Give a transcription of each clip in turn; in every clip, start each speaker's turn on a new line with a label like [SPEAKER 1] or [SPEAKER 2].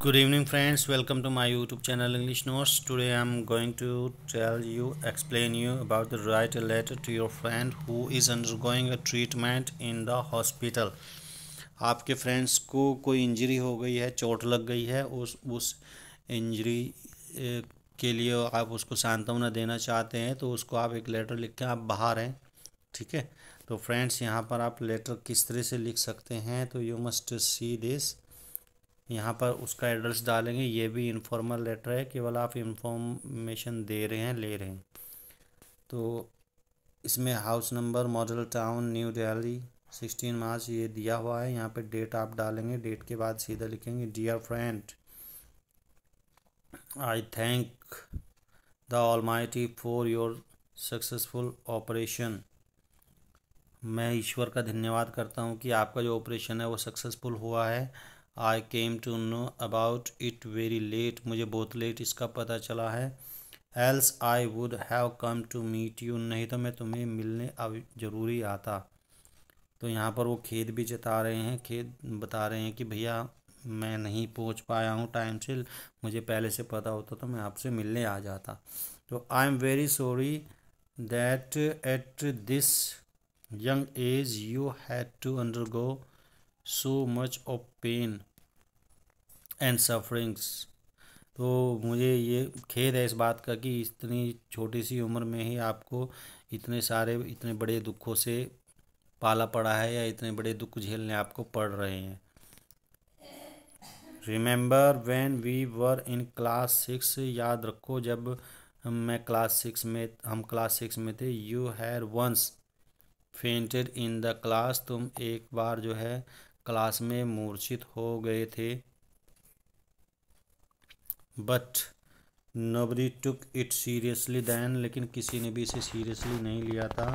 [SPEAKER 1] good evening friends welcome to my youtube channel english notes today i'm going to tell you explain you about the write a letter to your friend who is undergoing a treatment in the hospital आपके friends को कोई injury हो गई है चोट लग गई है उस उस इंजरी के लिए आप उसको सांत्वना देना चाहते हैं तो उसको आप एक लेटर लिख के आप बाहर हैं ठीक है तो फ्रेंड्स यहाँ पर आप लेटर किस तरह से लिख सकते हैं तो यू मस्ट सी दिस यहाँ पर उसका एड्रेस डालेंगे ये भी इनफॉर्मल लेटर है केवल आप इंफॉर्मेशन दे रहे हैं ले रहे हैं तो इसमें house number model town new Delhi sixteen March ये दिया हुआ है यहाँ पे डेट आप डालेंगे डेट के बाद सीधा लिखेंगे dear friend I thank the all for your successful operation मैं ईश्वर का धन्यवाद करता हूँ कि आपका जो ऑपरेशन है वो सक्सेसफुल हुआ है I came to know about it very late मुझे बहुत लेट इसका पता चला है else I would have come to meet you नहीं तो मैं तुम्हें मिलने अब ज़रूरी आता तो यहाँ पर वो खेद भी जता रहे हैं खेद बता रहे हैं कि भैया मैं नहीं पहुँच पाया हूँ टाइम से मुझे पहले से पता होता तो मैं आपसे मिलने आ जाता तो I am very sorry that at this young age you had to undergo so much of pain and sufferings तो मुझे ये खेद है इस बात का कि इतनी छोटी सी उम्र में ही आपको इतने सारे इतने बड़े दुखों से पाला पड़ा है या इतने बड़े दुख झेलने आपको पड़ रहे हैं remember when we were in class six याद रखो जब मैं क्लास सिक्स में हम क्लास सिक्स में थे you had once fainted in the class तुम एक बार जो है क्लास में मूर्छित हो गए थे but nobody took it seriously then लेकिन किसी ने भी इसे सीरियसली नहीं लिया था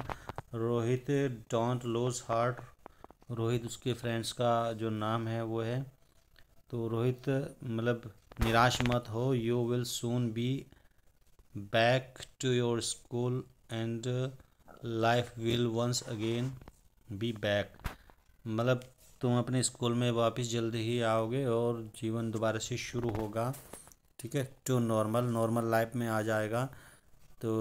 [SPEAKER 1] Rohit don't lose heart Rohit उसके फ्रेंड्स का जो नाम है वो है तो रोहित मतलब निराश मत हो you will soon be back to your school and life will once again be back मतलब तुम अपने स्कूल में वापस जल्दी ही आओगे और जीवन दोबारा से शुरू होगा ठीक है टू नॉर्मल नॉर्मल लाइफ में आ जाएगा तो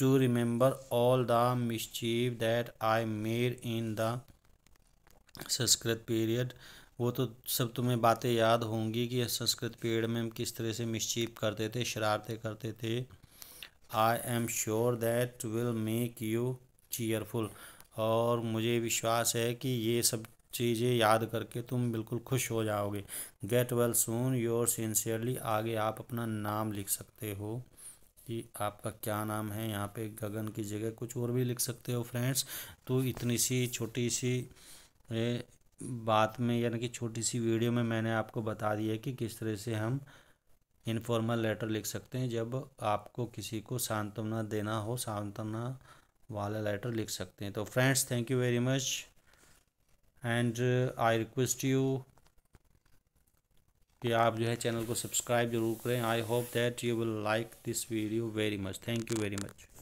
[SPEAKER 1] do remember all the mischief that I made in the Sanskrit period वो तो सब तुम्हें बातें याद होंगी कि संस्कृत पीरियड में हम किस तरह से मिस्चीव करते थे शरारतें करते थे I am sure that will make you cheerful और मुझे विश्वास है कि ये सब चीज़ें याद करके तुम बिल्कुल खुश हो जाओगे get well soon your sincerely आगे आप अपना नाम लिख सकते हो कि आपका क्या नाम है यहाँ पे गगन की जगह कुछ और भी लिख सकते हो फ्रेंड्स तो इतनी सी छोटी सी बात में यानी कि छोटी सी वीडियो में मैंने आपको बता दिया कि किस तरह से हम इनफॉर्मल लेटर लिख सकते हैं जब आपको किसी को सांत्वना देना हो सांत्वना वाला लेटर लिख सकते हैं तो friends thank you very much and I request you कि आप जो है चैनल को सब्सक्राइब जरूर करें I hope that you will like this video very much thank you very much